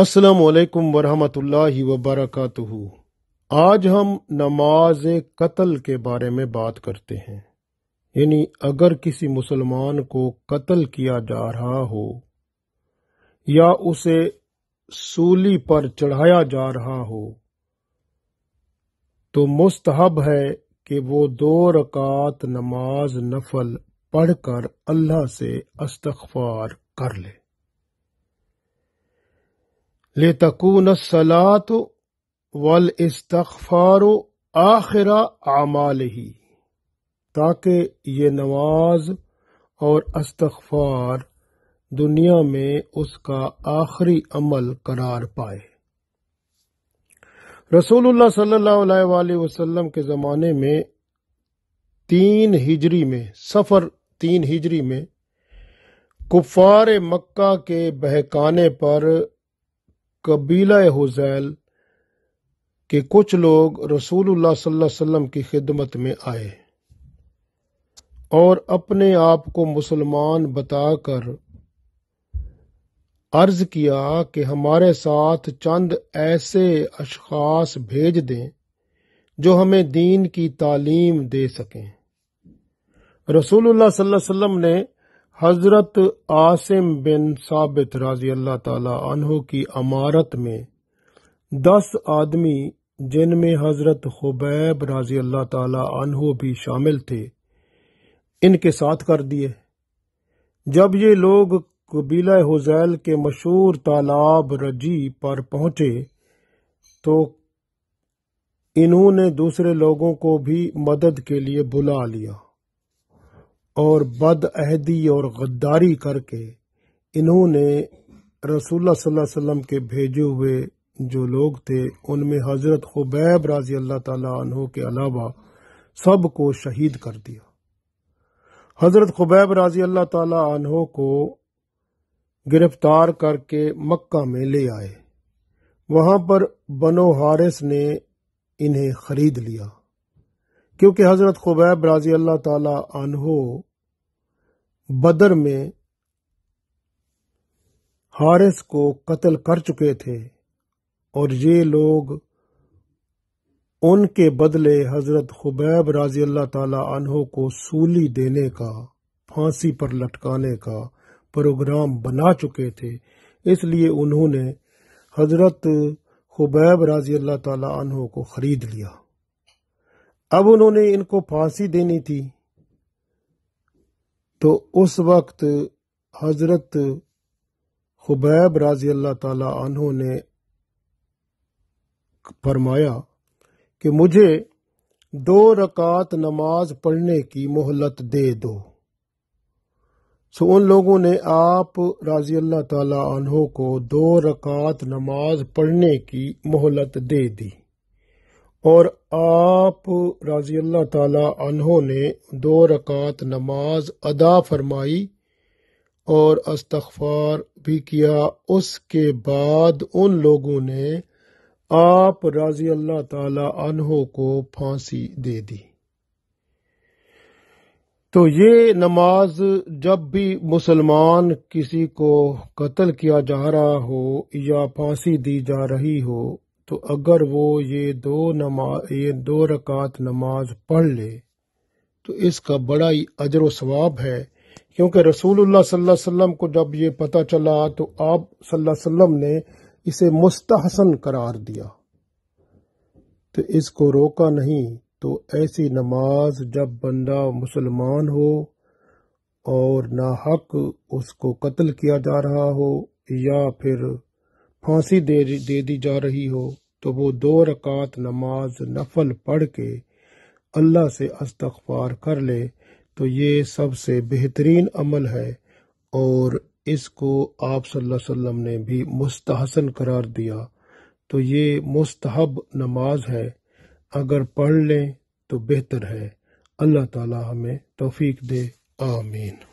असलकम वरहमतुल्लाहि वबरकatuhu आज हम नमाज कत्ल के बारे में बात करते हैं यानी अगर किसी मुसलमान को कत्ल किया जा रहा हो या उसे सूली पर चढ़ाया जा रहा हो तो मुस्तहब है कि वो दो रकात नमाज नफल पढ़कर अल्लाह से अस्तगफार कर ले लेतकून सलात वल इस्तफार आखिरा आमाल ही ताकि ये नमाज और अस्तफार दुनिया में उसका आखिरी अमल करार पाए रसूलुल्लाह सल्लल्लाहु अलैहि वसल्लम के ज़माने में तीन हिजरी में सफ़र तीन हिजरी में कुफार मक्का के बहकाने पर कबीला हुजैल के कुछ लोग रसूलुल्लाह सल्लल्लाहु अलैहि वसल्लम की खिदमत में आए और अपने आप को मुसलमान बताकर अर्ज किया कि हमारे साथ चंद ऐसे अशखास भेज दें जो हमें दीन की तालीम दे सकें रसूलुल्लाह सल्लल्लाहु अलैहि वसल्लम ने हज़रत आसिम बिन साबित राजी अल्लाह अनहो की अमारत में दस आदमी जिनमें हज़रत खुबैब राजी अल्लाह अनहो भी शामिल थे इनके साथ कर दिए जब ये लोग कबीला हुजैल के मशहूर तालाब रजी पर पहुंचे तो इन्होंने दूसरे लोगों को भी मदद के लिए बुला लिया और बदअहदी और गद्दारी करके इन्होंने रसूल वसम के भेजे हुए जो लोग थे उनमें हजरत खुबैब राजी अल्लाह तहों के अलावा सबको शहीद कर दिया हजरत खुबैब राजी अल्लाह तहों को गिरफ्तार करके मक्का में ले आए वहां पर बनो हारिस ने इन्हें खरीद लिया क्योंकि हज़रत खुबैब राजी अल्लाह तहो बदर में हारिस को कत्ल कर चुके थे और ये लोग उनके बदले हज़रत खुबैब राजी अल्लाह तहो को सूली देने का फांसी पर लटकाने का प्रोग्राम बना चुके थे इसलिए उन्होंने हज़रत खुबैब राजी अल्लाह तहो को ख़रीद लिया अब उन्होंने इनको फांसी देनी थी तो उस वक्त हजरत खुबैब राजी अल्लाह ताला ने फरमाया कि मुझे दो रकात नमाज पढ़ने की मोहलत दे दो सो उन लोगों ने आप राजी अल्लाह ताला को दो रकात नमाज पढ़ने की मोहलत दे दी और आप रजी अल्लाह तहों ने दो रकात नमाज अदा फरमाई और अस्तफार भी किया उसके बाद उन लोगों ने आप रजी अल्लाह तहों को फांसी दे दी तो ये नमाज जब भी मुसलमान किसी को कत्ल किया जा रहा हो या फांसी दी जा रही हो तो अगर वो ये दो नमाज ये दो रकात नमाज पढ़ ले तो इसका बड़ा ही अजर स्वाब है क्योंकि रसूलुल्लाह सल्लल्लाहु अलैहि वसल्लम को जब ये पता चला तो आप सल्लल्लाहु अलैहि वसल्लम ने इसे मुस्तहसन करार दिया तो इसको रोका नहीं तो ऐसी नमाज जब बंदा मुसलमान हो और ना हक उसको कत्ल किया जा रहा हो या फिर फांसी दे, दे दी जा रही हो तो वो दो रकात नमाज नफल पढ़ के अल्लाह से अस्तगफार कर ले तो ये सबसे बेहतरीन अमल है और इसको आप सल्लल्लाहु अलैहि वसल्लम ने भी मुस्तहसन करार दिया तो ये मुस्तहब नमाज है अगर पढ़ लें तो बेहतर है अल्लाह ताला हमें तौफीक दे आमीन